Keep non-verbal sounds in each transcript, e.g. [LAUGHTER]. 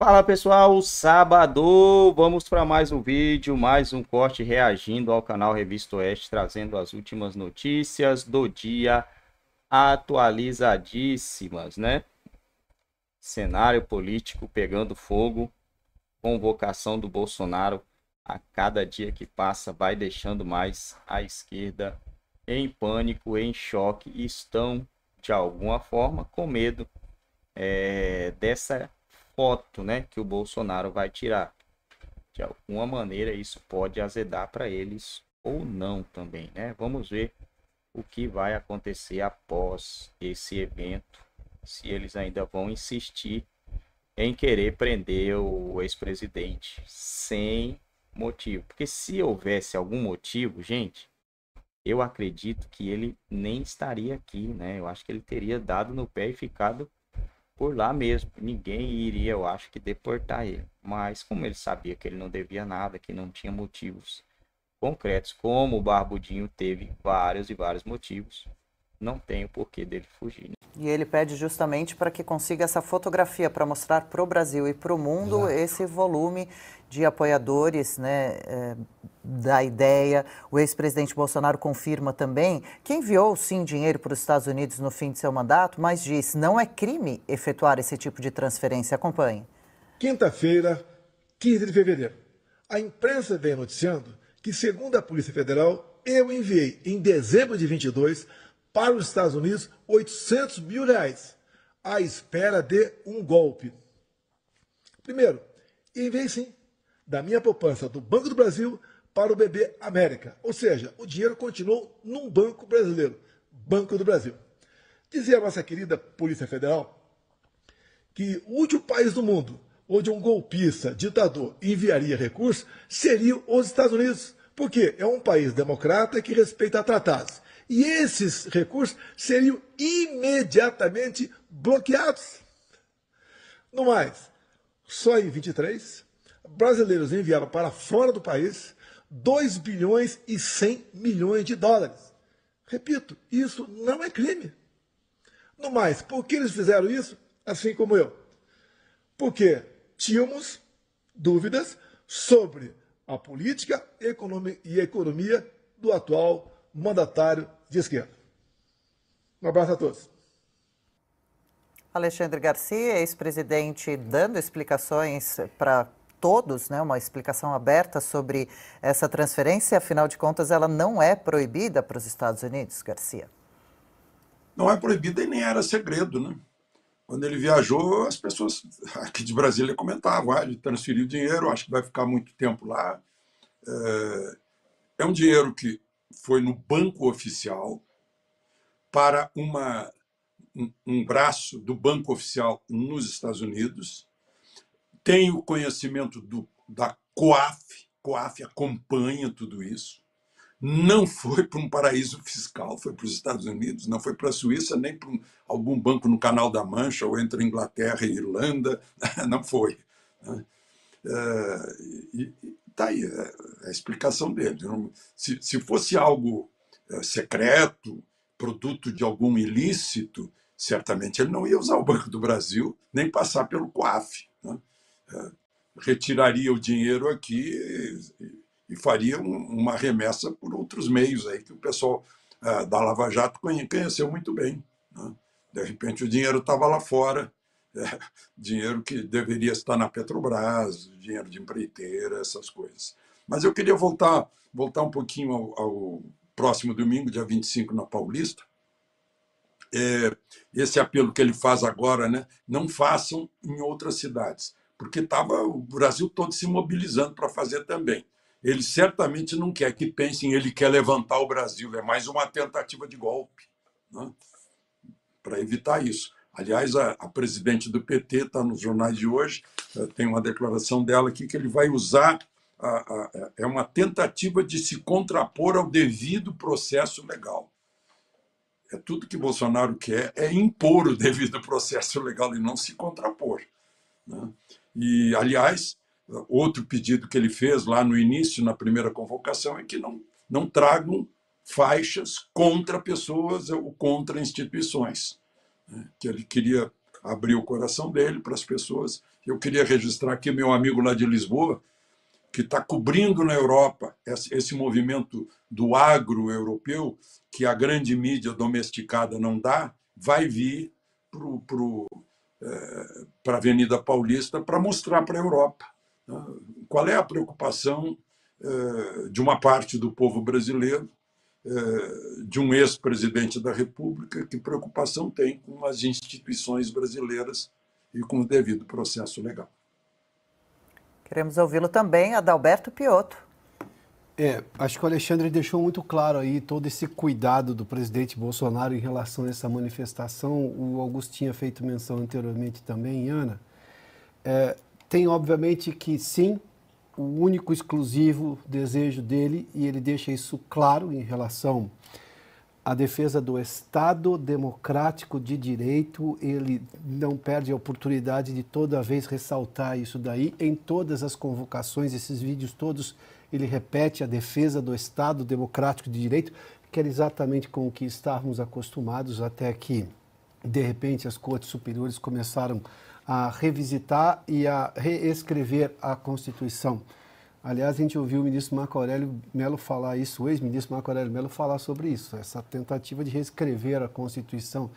Fala pessoal, sábado, vamos para mais um vídeo, mais um corte reagindo ao canal Revista Oeste, trazendo as últimas notícias do dia atualizadíssimas, né? Cenário político pegando fogo, convocação do Bolsonaro a cada dia que passa vai deixando mais a esquerda em pânico, em choque, estão de alguma forma com medo é, dessa foto, né, que o Bolsonaro vai tirar. De alguma maneira isso pode azedar para eles ou não também, né? Vamos ver o que vai acontecer após esse evento, se eles ainda vão insistir em querer prender o ex-presidente sem motivo. Porque se houvesse algum motivo, gente, eu acredito que ele nem estaria aqui, né? Eu acho que ele teria dado no pé e ficado por lá mesmo. Ninguém iria, eu acho, que deportar ele. Mas como ele sabia que ele não devia nada, que não tinha motivos concretos, como o Barbudinho teve vários e vários motivos, não tem o porquê dele fugir. Né? E ele pede justamente para que consiga essa fotografia para mostrar para o Brasil e para o mundo Exato. esse volume de apoiadores, né? É da ideia. O ex-presidente Bolsonaro confirma também que enviou sim dinheiro para os Estados Unidos no fim de seu mandato, mas diz não é crime efetuar esse tipo de transferência. Acompanhe. Quinta-feira, 15 de fevereiro. A imprensa vem noticiando que, segundo a Polícia Federal, eu enviei em dezembro de 22 para os Estados Unidos 800 mil reais à espera de um golpe. Primeiro, enviei sim da minha poupança do Banco do Brasil para o BB América. Ou seja, o dinheiro continuou num banco brasileiro, Banco do Brasil. Dizia a nossa querida Polícia Federal que o último país do mundo onde um golpista, ditador, enviaria recursos seriam os Estados Unidos, porque é um país democrata que respeita tratados. E esses recursos seriam imediatamente bloqueados. No mais, só em 23, brasileiros enviaram para fora do país 2 bilhões e 100 milhões de dólares. Repito, isso não é crime. No mais, por que eles fizeram isso? Assim como eu. Porque tínhamos dúvidas sobre a política e economia do atual mandatário de esquerda. Um abraço a todos. Alexandre Garcia, ex-presidente, dando explicações para todos né, uma explicação aberta sobre essa transferência? Afinal de contas, ela não é proibida para os Estados Unidos, Garcia? Não é proibida e nem era segredo, né? Quando ele viajou, as pessoas aqui de Brasília comentavam: ah, ele transferiu dinheiro, acho que vai ficar muito tempo lá. É, é um dinheiro que foi no banco oficial para uma, um braço do banco oficial nos Estados Unidos tem o conhecimento do, da COAF, COAF acompanha tudo isso. Não foi para um paraíso fiscal, foi para os Estados Unidos, não foi para a Suíça, nem para um, algum banco no Canal da Mancha ou entre Inglaterra e Irlanda, [LAUGHS] não foi. Né? Está eh, é, aí é a explicação dele. Se, se fosse algo eh, secreto, produto de algum ilícito, certamente ele não ia usar o Banco do Brasil, nem passar pelo COAF. Né? retiraria o dinheiro aqui e faria uma remessa por outros meios aí que o pessoal ah, da Lava Jato conheceu muito bem. Né? De repente o dinheiro estava lá fora, [LAUGHS] é, dinheiro que deveria estar na Petrobras, dinheiro de empreiteira, essas coisas. Mas eu queria voltar, voltar um pouquinho ao, ao próximo domingo, dia 25, na Paulista. É, esse apelo que ele faz agora, né? não façam em outras cidades porque estava o Brasil todo se mobilizando para fazer também. Ele certamente não quer que pensem, ele quer levantar o Brasil, é mais uma tentativa de golpe, né? para evitar isso. Aliás, a, a presidente do PT está nos jornais de hoje, eh, tem uma declaração dela aqui que ele vai usar a, a, a, é uma tentativa de se contrapor ao devido processo legal. É tudo que Bolsonaro quer é impor o [LAUGHS] devido processo legal e não se contrapor. Né? E, aliás, outro pedido que ele fez lá no início, na primeira convocação, é que não, não tragam faixas contra pessoas ou contra instituições. Né? Que ele queria abrir o coração dele para as pessoas. Eu queria registrar aqui meu amigo lá de Lisboa, que está cobrindo na Europa esse movimento do agro europeu, que a grande mídia domesticada não dá, vai vir para o para a Avenida Paulista para mostrar para a Europa né? qual é a preocupação eh, de uma parte do povo brasileiro, eh, de um ex-presidente da República, que preocupação tem com as instituições brasileiras e com o devido processo legal. Queremos ouvi-lo também, Adalberto Piotto. É, acho que o Alexandre deixou muito claro aí todo esse cuidado do presidente Bolsonaro em relação a essa manifestação. O Augusto tinha feito menção anteriormente também, Ana. É, tem, obviamente, que sim, o único exclusivo desejo dele, e ele deixa isso claro em relação à defesa do Estado democrático de direito. Ele não perde a oportunidade de toda vez ressaltar isso daí em todas as convocações, esses vídeos todos ele repete a defesa do Estado democrático de direito, que era exatamente com o que estávamos acostumados até que, de repente, as cortes superiores começaram a revisitar e a reescrever a Constituição. Aliás, a gente ouviu o ministro Marco Aurélio Melo falar isso, o ex-ministro Marco Aurélio Melo falar sobre isso, essa tentativa de reescrever a Constituição.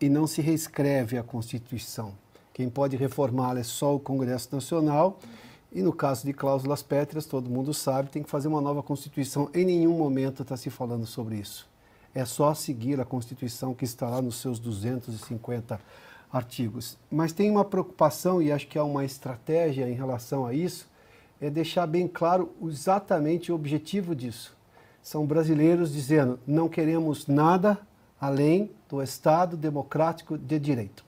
E não se reescreve a Constituição. Quem pode reformá-la é só o Congresso Nacional. Uhum e no caso de cláusulas pétreas, todo mundo sabe, tem que fazer uma nova Constituição. Em nenhum momento está se falando sobre isso. É só seguir a Constituição que está lá nos seus 250 artigos. Mas tem uma preocupação, e acho que há uma estratégia em relação a isso, é deixar bem claro exatamente o objetivo disso. São brasileiros dizendo: não queremos nada além do Estado democrático de direito.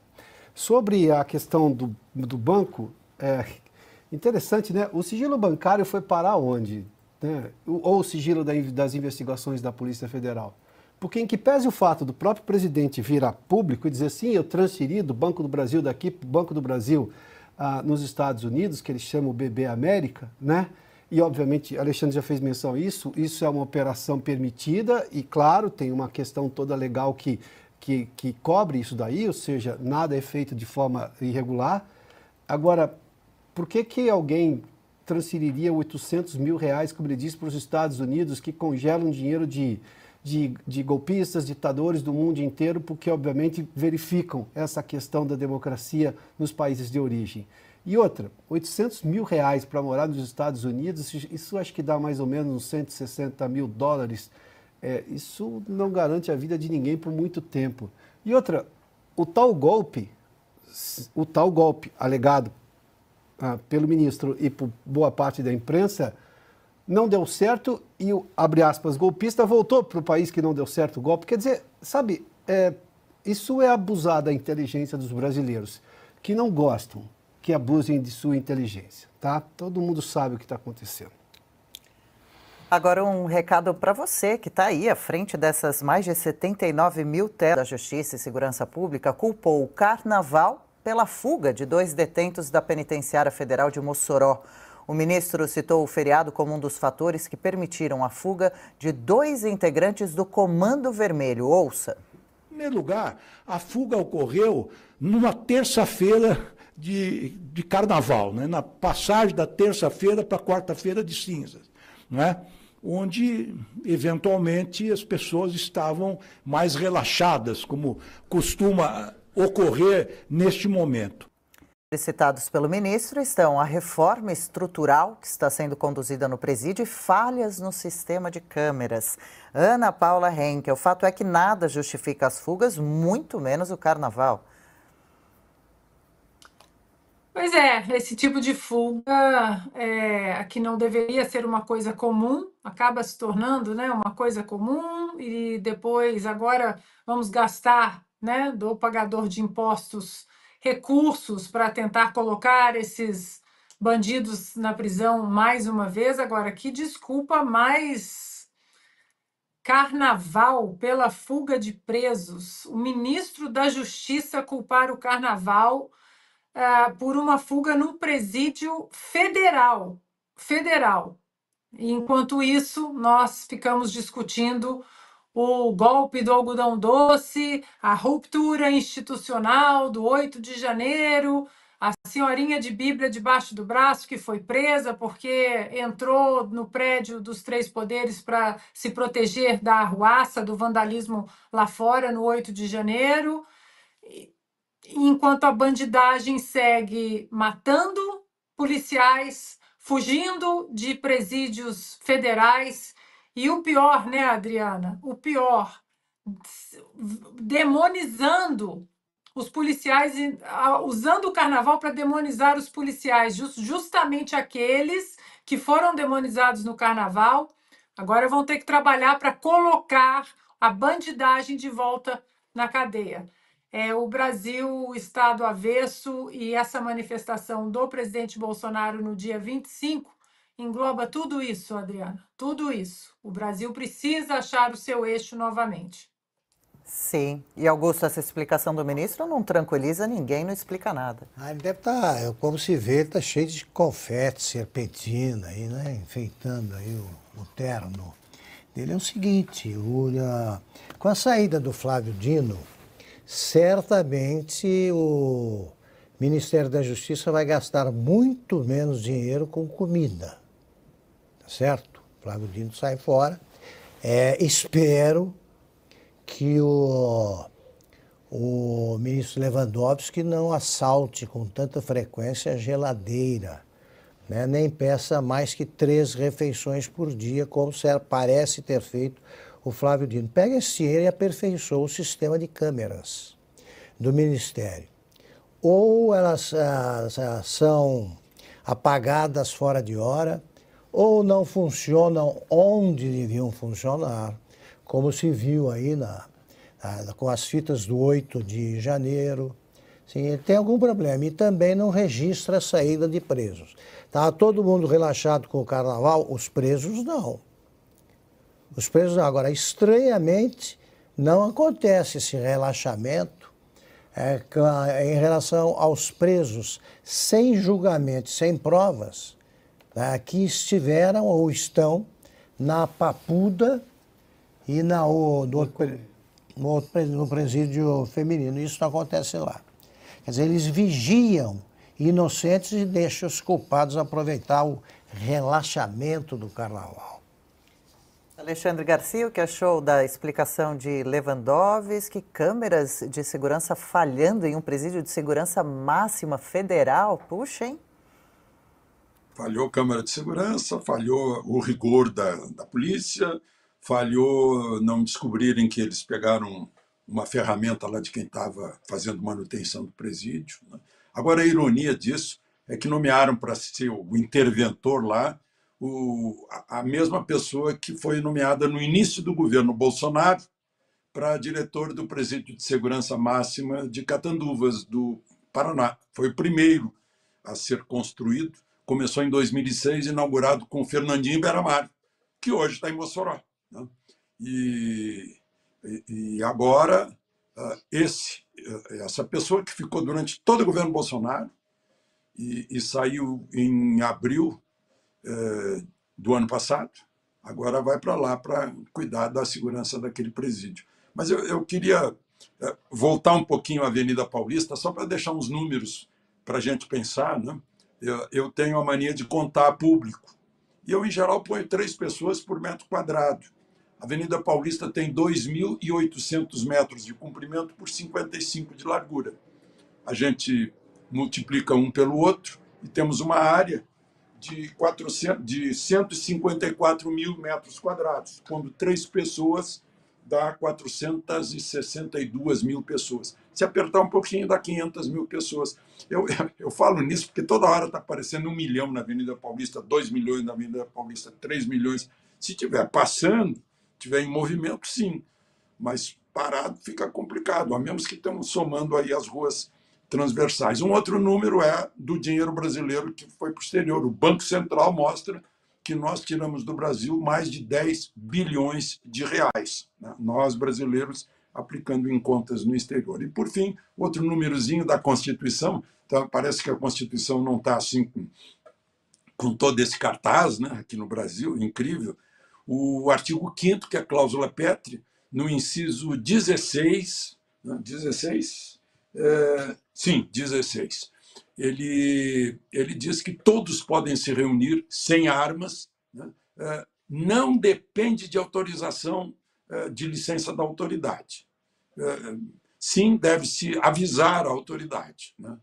Sobre a questão do, do banco, é, Interessante, né? O sigilo bancário foi parar onde? Né? Ou o sigilo das investigações da Polícia Federal? Porque, em que pese o fato do próprio presidente virar público e dizer sim, eu transferi do Banco do Brasil daqui para o Banco do Brasil ah, nos Estados Unidos, que eles chamam o BB América, né? E, obviamente, Alexandre já fez menção a isso, isso é uma operação permitida e, claro, tem uma questão toda legal que, que, que cobre isso daí, ou seja, nada é feito de forma irregular. Agora, por que, que alguém transferiria 800 mil reais, como ele disse, para os Estados Unidos, que congelam dinheiro de, de, de golpistas, ditadores do mundo inteiro, porque, obviamente, verificam essa questão da democracia nos países de origem. E outra, 800 mil reais para morar nos Estados Unidos, isso acho que dá mais ou menos uns 160 mil dólares. É, isso não garante a vida de ninguém por muito tempo. E outra, o tal golpe, o tal golpe alegado ah, pelo ministro e por boa parte da imprensa, não deu certo e o, abre aspas, golpista voltou para o país que não deu certo o golpe. Quer dizer, sabe, é, isso é abusar da inteligência dos brasileiros, que não gostam que abusem de sua inteligência, tá? Todo mundo sabe o que está acontecendo. Agora um recado para você que está aí à frente dessas mais de 79 mil telas da Justiça e Segurança Pública culpou o Carnaval pela fuga de dois detentos da Penitenciária Federal de Mossoró. O ministro citou o feriado como um dos fatores que permitiram a fuga de dois integrantes do Comando Vermelho. Ouça. Em primeiro lugar, a fuga ocorreu numa terça-feira de, de carnaval, né? na passagem da terça-feira para quarta-feira de cinzas. Né? onde eventualmente as pessoas estavam mais relaxadas, como costuma ocorrer neste momento. Citados pelo ministro estão a reforma estrutural que está sendo conduzida no presídio e falhas no sistema de câmeras. Ana Paula Henke, o fato é que nada justifica as fugas, muito menos o carnaval. Pois é, esse tipo de fuga, é, que não deveria ser uma coisa comum, acaba se tornando né, uma coisa comum e depois, agora, vamos gastar né, do pagador de impostos recursos para tentar colocar esses bandidos na prisão mais uma vez. Agora, que desculpa mais carnaval pela fuga de presos. O ministro da Justiça culpar o carnaval uh, por uma fuga num presídio federal. Federal. Enquanto isso, nós ficamos discutindo o golpe do algodão doce, a ruptura institucional do 8 de janeiro, a senhorinha de Bíblia debaixo do braço que foi presa porque entrou no prédio dos três poderes para se proteger da arruaça, do vandalismo lá fora no 8 de janeiro. Enquanto a bandidagem segue matando policiais, fugindo de presídios federais e o pior, né, Adriana? O pior, demonizando os policiais, usando o carnaval para demonizar os policiais, justamente aqueles que foram demonizados no carnaval, agora vão ter que trabalhar para colocar a bandidagem de volta na cadeia. É, o Brasil está do avesso e essa manifestação do presidente Bolsonaro no dia 25 engloba tudo isso, Adriana, tudo isso. O Brasil precisa achar o seu eixo novamente. Sim, e Augusto, essa explicação do ministro não tranquiliza ninguém, não explica nada. Ah, ele deve estar, tá, é como se vê, ele está cheio de confete, serpentina, aí, né? enfeitando aí o, o terno dele. É o seguinte, com a saída do Flávio Dino, certamente o Ministério da Justiça vai gastar muito menos dinheiro com comida tá certo? Flávio Dino sai fora. É, espero que o, o ministro Lewandowski não assalte com tanta frequência a geladeira, né? nem peça mais que três refeições por dia, como parece ter feito o Flávio Dino. Pega esse dinheiro e aperfeiçoa o sistema de câmeras do Ministério. Ou elas ah, ah, são apagadas fora de hora, ou não funcionam onde deviam funcionar, como se viu aí na, na, com as fitas do 8 de janeiro. Sim, tem algum problema. E também não registra a saída de presos. Está todo mundo relaxado com o carnaval? Os presos não. Os presos não. Agora, estranhamente, não acontece esse relaxamento é, em relação aos presos sem julgamento, sem provas tá? que estiveram ou estão na Papuda e na, o, do outro, no, outro, no presídio feminino. Isso não acontece lá. Quer dizer, eles vigiam inocentes e deixam os culpados aproveitar o relaxamento do carnaval. Alexandre Garcia, o que achou da explicação de Lewandowski? Câmeras de segurança falhando em um presídio de segurança máxima federal? Puxa, hein? Falhou a Câmara de Segurança, falhou o rigor da, da polícia, falhou não descobrirem que eles pegaram uma ferramenta lá de quem estava fazendo manutenção do presídio. Né? Agora, a ironia disso é que nomearam para ser o interventor lá o, a, a mesma pessoa que foi nomeada no início do governo Bolsonaro para diretor do Presídio de Segurança Máxima de Catanduvas, do Paraná. Foi o primeiro a ser construído começou em 2006, inaugurado com Fernandinho Beramar, que hoje está em Mossoró. Né? E, e, agora, ah, esse, eh, essa pessoa que ficou durante todo o governo Bolsonaro e, e saiu em abril eh, do ano passado, agora vai para lá para cuidar da segurança daquele presídio. Mas eu, eu queria eh, voltar um pouquinho à Avenida Paulista, só para deixar uns números para a gente pensar, né? Eu, eu tenho a mania de contar público. E eu, em geral, ponho três pessoas por metro quadrado. A Avenida Paulista tem 2.800 metros de comprimento por 55 de largura. A gente multiplica um pelo outro e temos uma área de, 400, de 154 mil metros quadrados, quando três pessoas dá 462 mil pessoas. Se apertar um pouquinho, dá 500 mil pessoas. Eu, [LAUGHS] eu falo nisso porque toda hora está aparecendo um milhão na Avenida Paulista, dois milhões na Avenida Paulista, três milhões. Se tiver passando, tiver em movimento, sim. Mas parado fica complicado, a menos que estamos somando aí as ruas transversais. Um outro número é do dinheiro brasileiro que foi para o exterior. O Banco Central mostra que nós tiramos do Brasil mais de 10 bilhões de reais, né? nós brasileiros aplicando em contas no exterior. E, por fim, outro númerozinho da Constituição, então, parece que a Constituição não está assim com, com todo esse cartaz né? aqui no Brasil, incrível, o artigo 5 que é a cláusula Petri, no inciso 16, 16? Né, é, sim, 16 ele, ele diz que todos podem se reunir sem armas, né? É, não depende de autorização, é, de licença da autoridade. É, sim, deve-se avisar a autoridade. Né?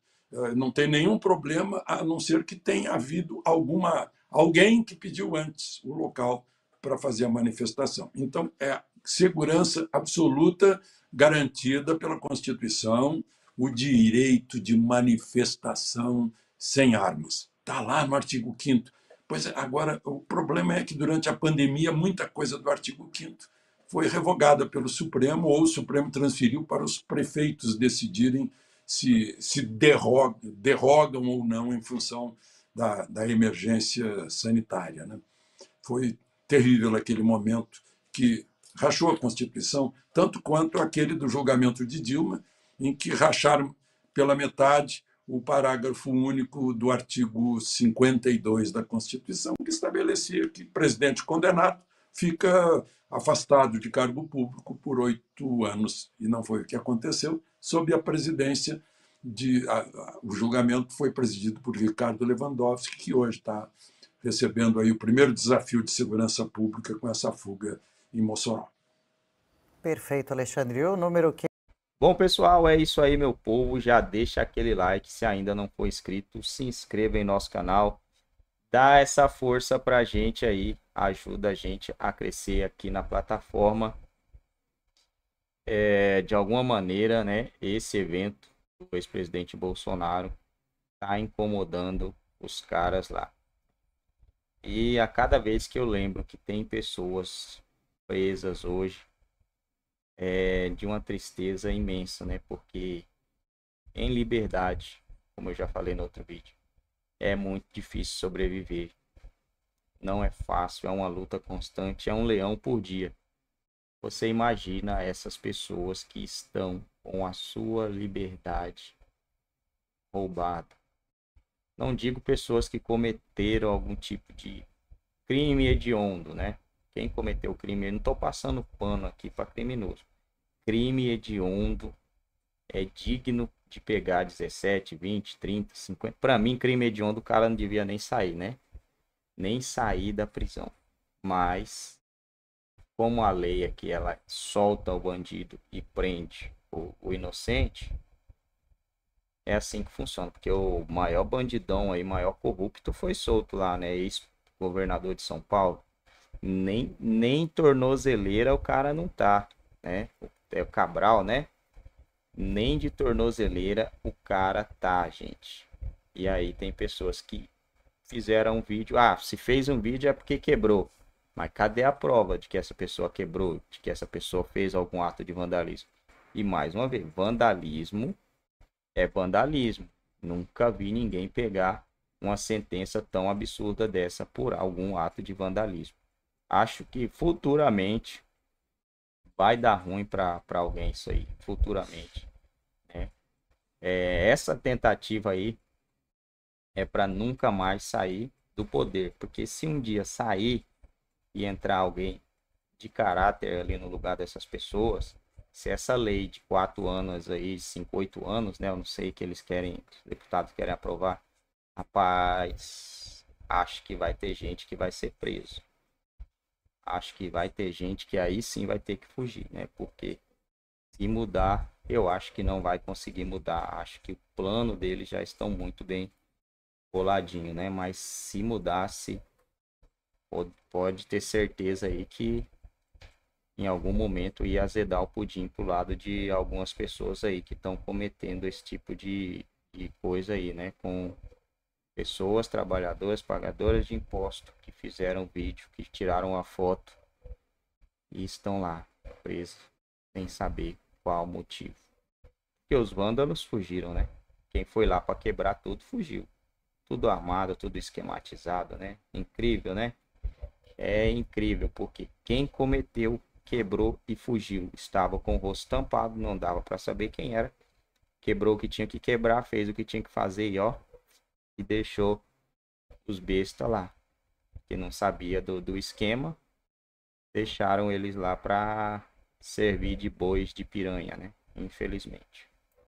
Não tem nenhum problema, a não ser que tenha havido alguma alguém que pediu antes o local para fazer a manifestação. Então, é segurança absoluta garantida pela Constituição, o direito de manifestação sem armas. Está lá no artigo 5 Pois é, agora, o problema é que durante a pandemia muita coisa do artigo 5 foi revogada pelo Supremo ou o Supremo transferiu para os prefeitos decidirem se, se derrogam, derrogam ou não em função da, da emergência sanitária. Né? Foi terrível aquele momento que rachou a Constituição, tanto quanto aquele do julgamento de Dilma, em que racharam pela metade o parágrafo único do artigo 52 da Constituição, que estabelecia que presidente condenado fica afastado de cargo público por oito anos, e não foi o que aconteceu, sob a presidência de. A, a, o julgamento foi presidido por Ricardo Lewandowski, que hoje está recebendo aí o primeiro desafio de segurança pública com essa fuga em Mossoró. Perfeito, Alexandre. o número que Bom, pessoal, é isso aí, meu povo. Já deixa aquele like. Se ainda não for inscrito, se inscreva em nosso canal. Dá essa força pra gente aí. Ajuda a gente a crescer aqui na plataforma. É, de alguma maneira, né? Esse evento do ex-presidente Bolsonaro tá incomodando os caras lá. E a cada vez que eu lembro que tem pessoas presas hoje, é, de uma tristeza imensa, né? Porque em liberdade, como eu já falei no outro vídeo, é muito difícil sobreviver. Não é fácil, é uma luta constante, é um leão por dia. Você imagina essas pessoas que estão com a sua liberdade roubada. Não digo pessoas que cometeram algum tipo de crime hediondo, né? Quem cometeu o crime, eu não estou passando pano aqui para criminoso crime hediondo é digno de pegar 17, 20, 30, 50. Para mim, crime hediondo, o cara não devia nem sair, né? Nem sair da prisão. Mas, como a lei aqui ela solta o bandido e prende o, o inocente, é assim que funciona. Porque o maior bandidão aí, maior corrupto, foi solto lá, né? Ex-governador de São Paulo. Nem, nem tornozeleira o cara não tá, né? O é, o Cabral, né? Nem de tornozeleira o cara tá, gente. E aí tem pessoas que fizeram um vídeo. Ah, se fez um vídeo é porque quebrou. Mas cadê a prova de que essa pessoa quebrou? De que essa pessoa fez algum ato de vandalismo? E mais uma vez, vandalismo é vandalismo. Nunca vi ninguém pegar uma sentença tão absurda dessa por algum ato de vandalismo. Acho que futuramente vai dar ruim para alguém isso aí, futuramente. Né? É, essa tentativa aí é para nunca mais sair do poder. Porque se um dia sair e entrar alguém de caráter ali no lugar dessas pessoas, se essa lei de quatro anos aí, cinco, oito anos, né? Eu não sei que eles querem, os deputados querem aprovar. Rapaz, acho que vai ter gente que vai ser preso acho que vai ter gente que aí sim vai ter que fugir, né? Porque se mudar, eu acho que não vai conseguir mudar. Acho que o plano deles já estão muito bem coladinho, né? Mas se mudasse, pode, pode ter certeza aí que em algum momento ia azedar o pudim pro lado de algumas pessoas aí que estão cometendo esse tipo de, de coisa aí, né? Com pessoas trabalhadoras pagadoras de imposto que fizeram vídeo, que tiraram a foto e estão lá presos sem saber qual motivo. que os vândalos fugiram, né? Quem foi lá para quebrar tudo fugiu. Tudo armado, tudo esquematizado, né? Incrível, né? É incrível porque quem cometeu quebrou e fugiu. Estava com o rosto tampado, não dava para saber quem era. Quebrou o que tinha que quebrar, fez o que tinha que fazer e ó, e deixou os besta lá, que não sabia do, do esquema, deixaram eles lá para servir de bois de piranha, né? Infelizmente.